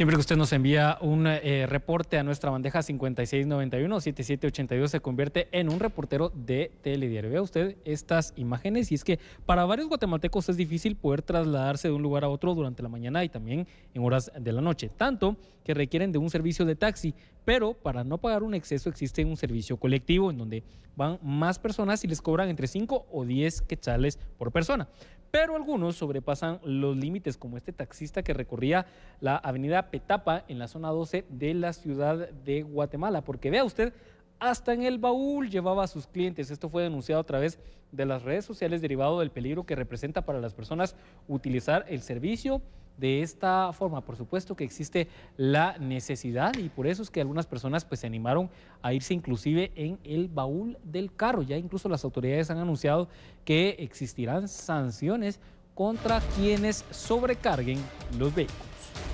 Siempre que usted nos envía un eh, reporte a nuestra bandeja 5691-7782 se convierte en un reportero de telediario. Vea usted estas imágenes y es que para varios guatemaltecos es difícil poder trasladarse de un lugar a otro durante la mañana y también en horas de la noche, tanto que requieren de un servicio de taxi, pero para no pagar un exceso existe un servicio colectivo en donde van más personas y les cobran entre 5 o 10 quetzales por persona. Pero algunos sobrepasan los límites, como este taxista que recorría la avenida Petapa, en la zona 12 de la ciudad de Guatemala, porque vea usted, hasta en el baúl llevaba a sus clientes. Esto fue denunciado a través de las redes sociales derivado del peligro que representa para las personas utilizar el servicio de esta forma. Por supuesto que existe la necesidad y por eso es que algunas personas pues se animaron a irse inclusive en el baúl del carro. Ya incluso las autoridades han anunciado que existirán sanciones contra quienes sobrecarguen los vehículos.